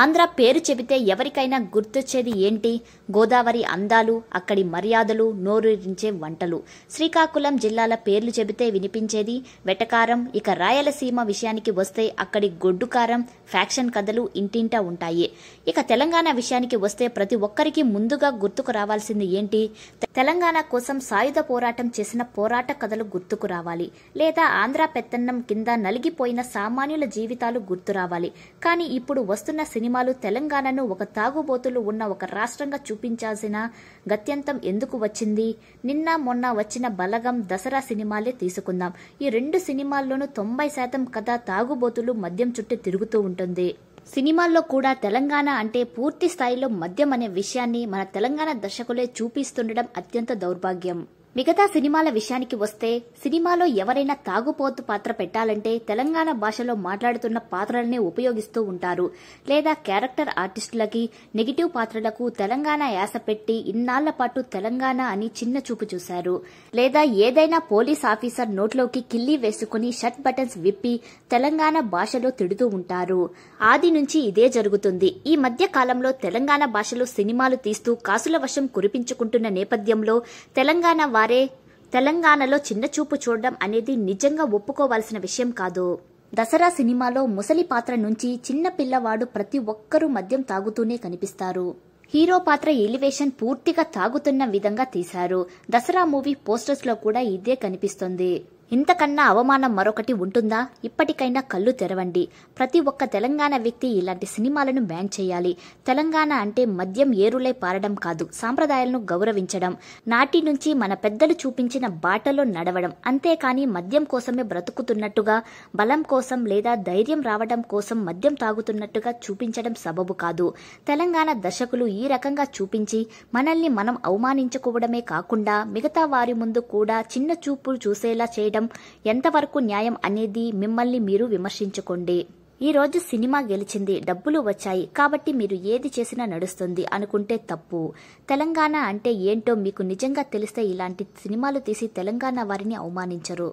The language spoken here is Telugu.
ఆంధ్ర పేరు చెబితే ఎవరికైనా గుర్తొచ్చేది ఏంటి గోదావరి అందాలు అక్కడి మర్యాదలు నోరూరించే వంటలు శ్రీకాకుళం జిల్లాల పేర్లు చెబితే వినిపించేది వెటకారం ఇక రాయలసీమ విషయానికి వస్తే అక్కడి గొడ్డుకారం ఫ్యాక్షన్ కథలు ఇంటింటా ఉంటాయి ఇక తెలంగాణ విషయానికి వస్తే ప్రతి ఒక్కరికి ముందుగా గుర్తుకు రావాల్సింది ఏంటి తెలంగాణ కోసం సాయుధ పోరాటం చేసిన పోరాట కథలు గుర్తుకు రావాలి లేదా ఆంధ్ర పెత్తన్నం కింద నలిగిపోయిన సామాన్యుల జీవితాలు గుర్తు రావాలి కానీ ఇప్పుడు వస్తున్న సినిమాలు తెలంగాణను ఒక తాగుబోతులు ఉన్న ఒక రాష్ట్రంగా చూపించాల్సిన గత్యంతం ఎందుకు వచ్చింది నిన్న మొన్న వచ్చిన బలగం దసరా సినిమాలే తీసుకుందాం ఈ రెండు సినిమాల్లోనూ తొంభై శాతం కథ తాగుబోతులు మద్యం చుట్టూ తిరుగుతూ ఉంటుంది సినిమాల్లో కూడా తెలంగాణ అంటే పూర్తి స్థాయిలో మద్యం అనే విషయాన్ని మన తెలంగాణ దర్శకులే చూపిస్తుండడం అత్యంత దౌర్భాగ్యం మిగతా సినిమాల విషయానికి వస్తే సినిమాలో ఎవరైనా తాగుపోతు పాత్ర పెట్టాలంటే తెలంగాణ భాషలో మాట్లాడుతున్న పాత్రలనే ఉపయోగిస్తూ ఉంటారు లేదా క్యారెక్టర్ ఆర్టిస్టులకి నెగిటివ్ పాత్రలకు తెలంగాణ యాస పెట్టి ఇన్నాళ్ల పాటు తెలంగాణ అని చిన్న చూపు చూశారు లేదా ఏదైనా పోలీస్ ఆఫీసర్ నోట్లోకి కిల్లి వేసుకుని షట్ బటన్స్ విప్పి తెలంగాణ భాషలో తిడుతూ ఉంటారు ఆది నుంచి ఇదే జరుగుతుంది ఈ మధ్య కాలంలో తెలంగాణ భాషలో సినిమాలు తీస్తూ కాసుల వశం కురిపించుకుంటున్న నేపథ్యంలో తెలంగాణ వారే తెలంగాణలో చిన్న చూపు చూడడం అనేది నిజంగా ఒప్పుకోవాల్సిన విషయం కాదు దసరా సినిమాలో ముసలి పాత్ర నుంచి చిన్న పిల్లవాడు ప్రతి ఒక్కరూ మద్యం తాగుతూనే కనిపిస్తారు హీరో పాత్ర ఎలివేషన్ పూర్తిగా తాగుతున్న విధంగా తీశారు దసరా మూవీ పోస్టర్స్ లో కూడా ఇదే కనిపిస్తుంది ఇంతకన్నా అవమానం మరొకటి ఉంటుందా ఇప్పటికైనా కళ్ళు తెరవండి ప్రతి ఒక్క తెలంగాణ వ్యక్తి ఇలాంటి సినిమాలను బ్యాన్ చేయాలి తెలంగాణ అంటే మద్యం ఏరులై పారడం కాదు సాంప్రదాయాలను గౌరవించడం నాటి నుంచి మన పెద్దలు చూపించిన బాటలో నడవడం అంతేకాని మద్యం కోసమే బ్రతుకుతున్నట్టుగా బలం కోసం లేదా ధైర్యం రావడం కోసం మద్యం తాగుతున్నట్టుగా చూపించడం సబబు కాదు తెలంగాణ దర్శకులు ఈ రకంగా చూపించి మనల్ని మనం అవమానించుకోవడమే కాకుండా మిగతా వారి ముందు కూడా చిన్న చూపులు చూసేలా చేయడం చేయడం ఎంతవరకు న్యాయం అనేది మిమ్మల్ని మీరు విమర్శించుకోండి ఈ రోజు సినిమా గెలిచింది డబ్బులు వచ్చాయి కాబట్టి మీరు ఏది చేసినా నడుస్తుంది అనుకుంటే తప్పు తెలంగాణ అంటే ఏంటో మీకు నిజంగా తెలిస్తే ఇలాంటి సినిమాలు తీసి తెలంగాణ వారిని అవమానించరు